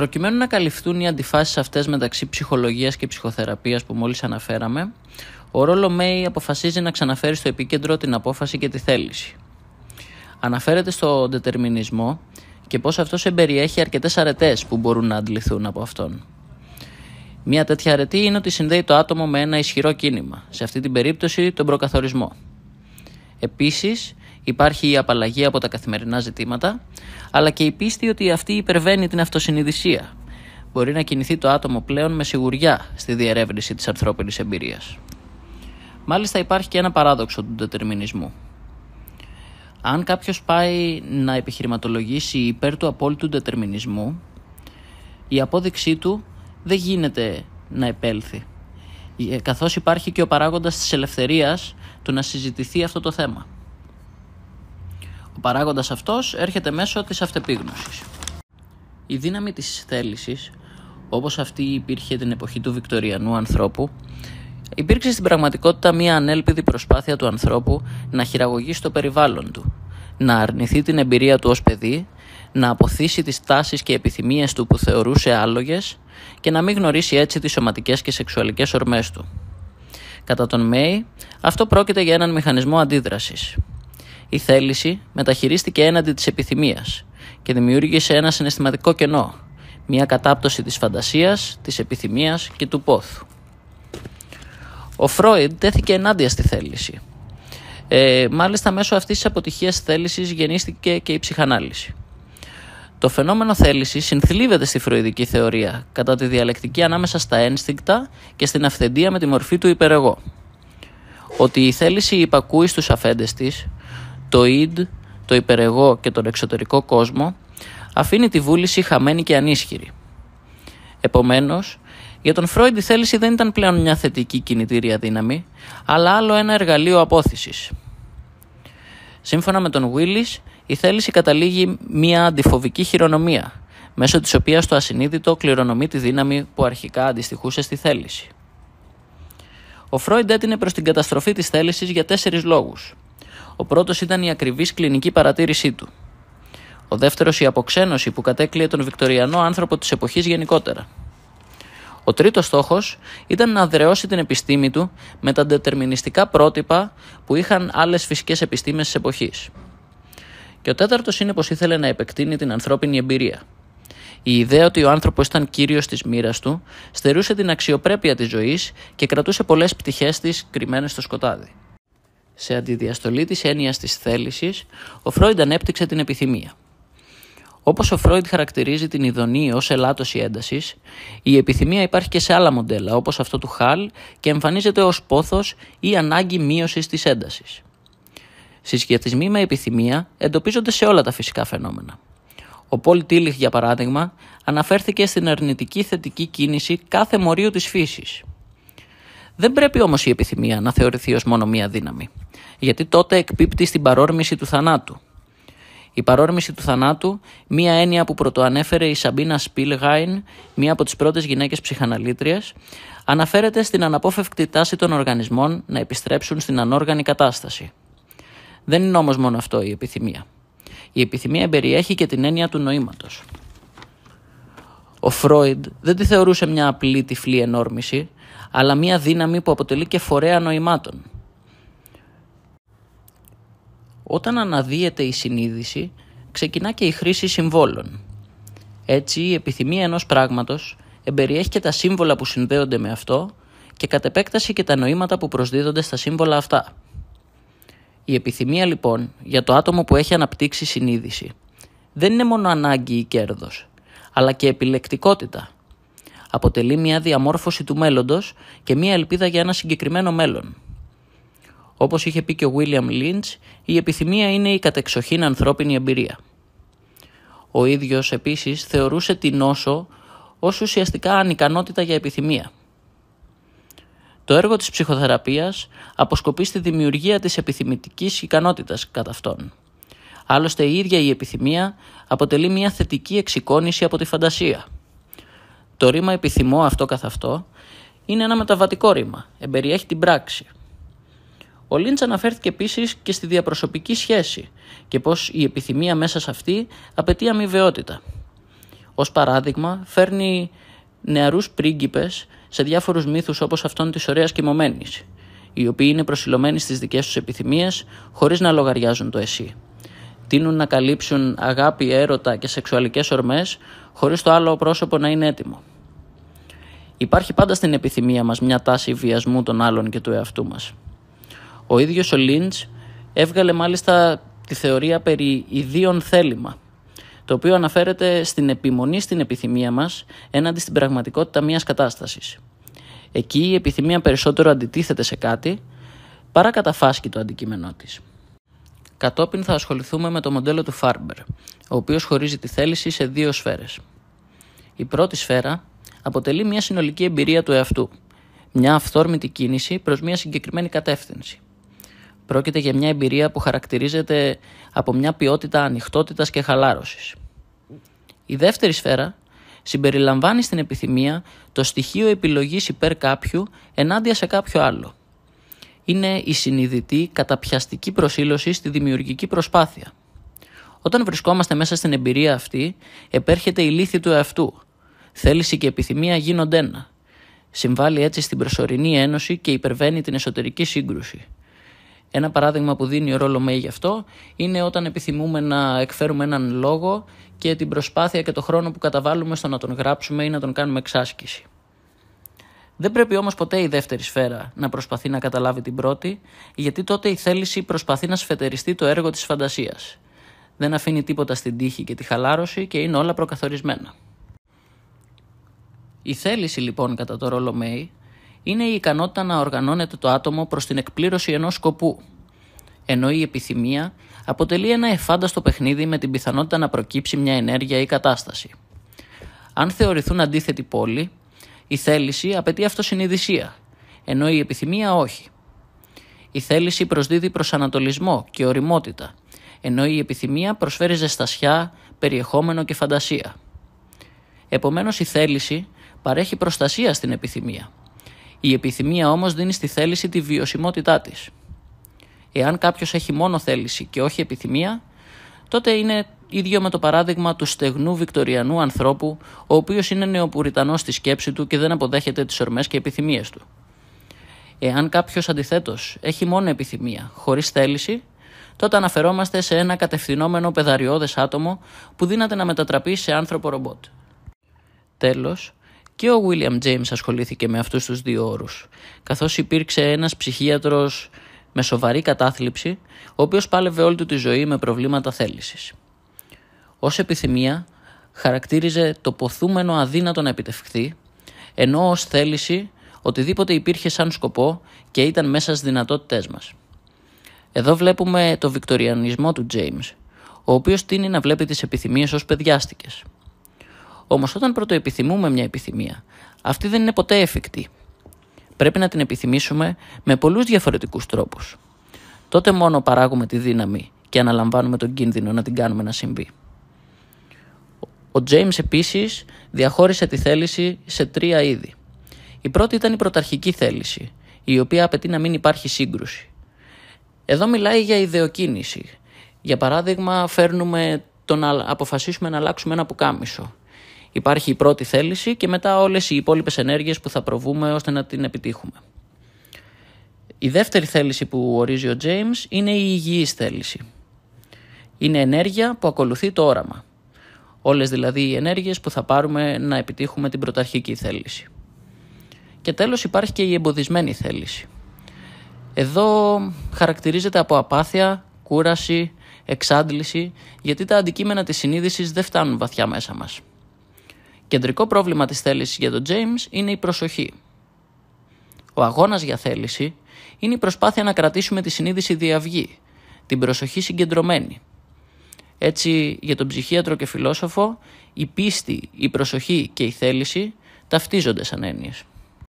Προκειμένου να καλυφθούν οι αντιφάσεις αυτές μεταξύ ψυχολογίας και ψυχοθεραπείας που μόλις αναφέραμε, ο Ρόλο Μέη αποφασίζει να ξαναφέρει στο επίκεντρο την απόφαση και τη θέληση. Αναφέρεται στο ντετερμινισμό και πως αυτός εμπεριέχει αρκετές αρετές που μπορούν να αντληθούν από αυτόν. Μια τέτοια αρετή είναι ότι συνδέει το άτομο με ένα ισχυρό κίνημα, σε αυτή την περίπτωση τον προκαθορισμό. Επίσης, υπάρχει η απαλλαγή από τα καθημερινά ζητήματα, αλλά και η πίστη ότι αυτή υπερβαίνει την αυτοσυνειδησία. Μπορεί να κινηθεί το άτομο πλέον με σιγουριά στη διερεύνηση της ανθρώπινης εμπειρίας. Μάλιστα υπάρχει και ένα παράδοξο του ντετερμινισμού. Αν κάποιος πάει να επιχειρηματολογήσει υπέρ του απόλυτου ντετερμινισμού, η απόδειξή του δεν γίνεται να επέλθει. Ε, καθώς υπάρχει και ο παράγοντας της ελευθερίας του να συζητηθεί αυτό το θέμα. Ο παράγοντας αυτός έρχεται μέσω της αυτεπίγνωσης. Η δύναμη της θέλησης, όπως αυτή υπήρχε την εποχή του βικτοριανού ανθρώπου, υπήρξε στην πραγματικότητα μια ανέλπιδη προσπάθεια του ανθρώπου να χειραγωγήσει το περιβάλλον του, να αρνηθεί την εμπειρία του ως παιδί, να αποθήσει τις τάσεις και επιθυμίες του που θεωρούσε άλογες και να μην γνωρίσει έτσι τις σωματικές και σεξουαλικές ορμές του. Κατά τον Μέη, αυτό πρόκειται για έναν μηχανισμό αντίδρασης, η θέληση μεταχειρίστηκε έναντι της επιθυμίας και δημιούργησε ένα συναισθηματικό κενό, μια κατάπτωση της φαντασίας, της επιθυμίας και του πόθου. Ο Φρόιντ τέθηκε ενάντια στη θέληση. Ε, μάλιστα μέσω αυτής της αποτυχίας θέλησης γεννήθηκε και η ψυχανάλυση. Το φαινόμενο θέλησης συνθλίβεται στη φροηδική θεωρία κατά τη διαλεκτική ανάμεσα στα ένστικτα και στην αυθεντία με τη μορφή του υπερεγώ. Ότι η θέληση υπακούει στους αφέντες της το ιντ, το υπερεγό και τον εξωτερικό κόσμο, αφήνει τη βούληση χαμένη και ανίσχυρη. Επομένως, για τον Φρόιντ η θέληση δεν ήταν πλέον μια θετική κινητήρια δύναμη, αλλά άλλο ένα εργαλείο απόθυσης. Σύμφωνα με τον Βίλι, η θέληση καταλήγει μια αντιφοβική χειρονομία, μέσω της οποίας το ασυνείδητο κληρονομεί τη δύναμη που αρχικά αντιστοιχούσε στη θέληση. Ο Φρόιντ έτεινε προς την καταστροφή της θέλησης για τέσσερις λόγους. Ο πρώτος ήταν η ακριβής κλινική παρατήρησή του. Ο δεύτερος, η αποξένωση που κατέκλυε τον Βικτωριανό άνθρωπο της εποχής γενικότερα. Ο τρίτος στόχος ήταν να δρεώσει την επιστήμη του με τα ντετερμινιστικά πρότυπα που είχαν άλλες φυσικές επιστήμες της εποχής. Και ο τέταρτος είναι πως ήθελε να επεκτείνει την ανθρώπινη εμπειρία. Η ιδέα ότι ο άνθρωπος ήταν κύριος της μοίρας του στερούσε την αξιοπρέπεια της ζωής και κρατούσε πολλές πτυχές της κρυμμένες στο σκοτάδι σε αντιδιαστολή της έννοιας της θέλησης, ο Φρόιντ ανέπτυξε την επιθυμία. Όπως ο Φρόιντ χαρακτηρίζει την ειδονή ως ελάττωση έντασης, η επιθυμία υπάρχει και σε άλλα μοντέλα όπως αυτό του Χαλ και εμφανίζεται ως πόθος ή ανάγκη μείωσης της έντασης. Συσχετισμοί με επιθυμία εντοπίζονται σε όλα τα φυσικά φαινόμενα. Ο Πολ Τίλιχ, για παράδειγμα, αναφέρθηκε στην αρνητική θετική κίνηση κάθε μορίου της φύσης – δεν πρέπει όμως η επιθυμία να θεωρηθεί ως μόνο μία δύναμη, γιατί τότε εκπίπτει στην παρόρμηση του θανάτου. Η παρόρμηση του θανάτου, μία έννοια που πρωτοανέφερε η Σαμπίνα Σπίλγάιν, μία από τις πρώτες γυναίκες ψυχαναλήτριε, αναφέρεται στην αναπόφευκτη τάση των οργανισμών να επιστρέψουν στην ανόργανη κατάσταση. Δεν είναι όμως μόνο αυτό η επιθυμία. Η επιθυμία περιέχει και την έννοια του νοήματος. Ο Φρόιντ δεν τη θεωρούσε μια απλή τυφλή ενόρμηση, αλλά μια δύναμη που αποτελεί και φορέα νοημάτων. Όταν αναδύεται η συνείδηση, ξεκινά και η χρήση συμβόλων. Έτσι, η επιθυμία ενός πράγματος εμπεριέχει και τα σύμβολα που συνδέονται με αυτό και κατ' επέκταση και τα νοήματα που προσδίδονται στα σύμβολα αυτά. Η επιθυμία λοιπόν για το άτομο που έχει αναπτύξει συνείδηση δεν είναι μόνο ανάγκη ή κέρδος, αλλά και επιλεκτικότητα – αποτελεί μια διαμόρφωση του μέλλοντος και μια ελπίδα για ένα συγκεκριμένο μέλλον. Όπως είχε πει και ο Βίλιαμ Lynch, η επιθυμία είναι η κατεξοχήν ανθρώπινη εμπειρία. Ο ίδιος επίσης θεωρούσε την νόσο ως ουσιαστικά ανικανότητα για επιθυμία. Το έργο της ψυχοθεραπείας αποσκοπεί στη δημιουργία της επιθυμητικής ικανότητας κατά αυτόν. Άλλωστε η ίδια η επιθυμία αποτελεί μια θετική εξοικόνηση από τη φαντασία – το ρήμα επιθυμώ αυτό καθ' αυτό είναι ένα μεταβατικό ρήμα, εμπεριέχει την πράξη. Ο Λίντς αναφέρθηκε επίσης και στη διαπροσωπική σχέση και πως η επιθυμία μέσα σε αυτή απαιτεί αμοιβαιότητα. Ως παράδειγμα φέρνει νεαρούς πρίγκιπες σε διάφορους μύθους όπως αυτόν της ωραίας κοιμωμένης, οι οποίοι είναι προσιλωμένοι στις δικές τους επιθυμίες χωρίς να λογαριάζουν το εσύ. Τίνουν να καλύψουν αγάπη, έρωτα και σεξουαλικές ορμές χωρίς το άλλο πρόσωπο να είναι έτοιμο. Υπάρχει πάντα στην επιθυμία μας μια τάση βιασμού των άλλων και του εαυτού μας. Ο ίδιος ο Λίντς έβγαλε μάλιστα τη θεωρία περί ιδίων θέλημα, το οποίο αναφέρεται στην επιμονή στην επιθυμία μας έναντι στην πραγματικότητα μιας κατάστασης. Εκεί η επιθυμία περισσότερο αντιτίθεται σε κάτι παρά καταφάσκει το αντικείμενό της. Κατόπιν θα ασχοληθούμε με το μοντέλο του Φάρμπερ, ο οποίος χωρίζει τη θέληση σε δύο σφαίρες. Η πρώτη σφαίρα αποτελεί μια συνολική εμπειρία του εαυτού. Μια αυθόρμητη κίνηση προς μια συγκεκριμένη κατεύθυνση. Πρόκειται για μια εμπειρία που χαρακτηρίζεται από μια ποιότητα ανοιχτότητας και χαλάρωσης. Η δεύτερη σφαίρα συμπεριλαμβάνει στην επιθυμία το στοιχείο επιλογής υπέρ κάποιου ενάντια σε κάποιο άλλο. Είναι η συνειδητή καταπιαστική προσήλωση στη δημιουργική προσπάθεια. Όταν βρισκόμαστε μέσα στην εμπειρία αυτή, επέρχεται η λύθη του εαυτού, Θέληση και επιθυμία γίνονται ένα. Συμβάλλει έτσι στην προσωρινή ένωση και υπερβαίνει την εσωτερική σύγκρουση. Ένα παράδειγμα που δίνει ο ρόλο Μέη γι' αυτό είναι όταν επιθυμούμε να εκφέρουμε έναν λόγο και την προσπάθεια και το χρόνο που καταβάλουμε στο να τον γράψουμε ή να τον κάνουμε εξάσκηση. Δεν πρέπει όμως ποτέ η δεύτερη σφαίρα να προσπαθεί να καταλάβει την πρώτη, γιατί τότε η θέληση προσπαθεί να σφετεριστεί το έργο της φαντασίας. Δεν αφήνει τίποτα στην τύχη και τη χαλάρωση και είναι όλα προκαθορισμένα. Η θέληση λοιπόν κατά το ρόλο Μέη είναι η ικανότητα να οργανώνεται το άτομο προς την εκπλήρωση ενός σκοπού, ενώ η επιθυμία αποτελεί ένα εφάνταστο παιχνίδι με την πιθανότητα να προκύψει μια ενέργεια ή κατάσταση. Αν θεωρηθούν αντίθετοι πόλοι, η θέληση απαιτεί αυτοσυσία, ενώ η επιθυμία όχι. Η θέληση προσδίδει προσανατολισμό και οριμότητα, ενώ η επιθυμία προσφέρει ζεστασιά, περιεχόμενο και φαντασία. Επομένως η θέληση παρέχει προστασία στην επιθυμία. Η επιθυμία όμως δίνει στη θέληση τη βιωσιμότητά της. Εάν κάποιος έχει μόνο θέληση και όχι επιθυμία, τότε είναι ίδιο με το παράδειγμα του στεγνού βικτοριανού ανθρώπου, ο οποίος είναι νεοπουριτανός στη σκέψη του και δεν αποδέχεται τις ορμές και επιθυμίες του. Εάν κάποιος αντιθέτως έχει μόνο επιθυμία, χωρίς θέληση, τότε αναφερόμαστε σε ένα κατευθυνόμενο πεδαριώδες άτομο που δύναται να μετατραπεί σε άνθρωπο ρομπότ. Τέλος, και ο William James ασχολήθηκε με αυτούς τους δύο όρους, καθώς υπήρξε ένας ψυχίατρος με σοβαρή κατάθλιψη, ο οποίος πάλευε όλη του τη ζωή με προβλήματα θέλησης. Ως επιθυμία χαρακτήριζε το ποθούμενο αδύνατο να επιτευχθεί, ενώ ως θέληση οτιδήποτε υπήρχε σαν σκοπό και ήταν μέσα στις δυνατότητές μας. Εδώ βλέπουμε το βικτοριανισμό του James, ο οποίος τίνει να βλέπει τις επιθυμίες ως παιδιάστικες – Όμως, όταν πρωτοεπιθυμούμε μια επιθυμία, αυτή δεν είναι ποτέ εφικτή. Πρέπει να την επιθυμήσουμε με πολλούς διαφορετικούς τρόπους. Τότε μόνο παράγουμε τη δύναμη και αναλαμβάνουμε τον κίνδυνο να την κάνουμε να συμβεί. Ο Τζέιμς επίσης διαχώρισε τη θέληση σε τρία είδη. Η πρώτη ήταν η πρωταρχική θέληση, η οποία απαιτεί να μην υπάρχει σύγκρουση. Εδώ μιλάει για ιδεοκίνηση. Για παράδειγμα, φέρνουμε το να αποφασίσουμε να αλλάξουμε ένα πουκάμισο Υπάρχει η πρώτη θέληση και μετά όλες οι υπόλοιπες ενέργειες που θα προβούμε ώστε να την επιτύχουμε. Η δεύτερη θέληση που ορίζει ο James είναι η υγιής θέληση. Είναι ενέργεια που ακολουθεί το όραμα. Όλες δηλαδή οι ενέργειες που θα πάρουμε να επιτύχουμε την πρωταρχική θέληση. Και τέλος υπάρχει και η εμποδισμένη θέληση. Εδώ χαρακτηρίζεται από απάθεια, κούραση, εξάντληση, γιατί τα αντικείμενα της συνείδησης δεν φτάνουν βαθιά μέσα μας. Κεντρικό πρόβλημα της θέλησης για τον James είναι η προσοχή. Ο αγώνας για θέληση είναι η προσπάθεια να κρατήσουμε τη συνείδηση διαυγή, την προσοχή συγκεντρωμένη. Έτσι, για τον ψυχίατρο και φιλόσοφο, η πίστη, η προσοχή και η θέληση ταυτίζονται σαν έννοιες.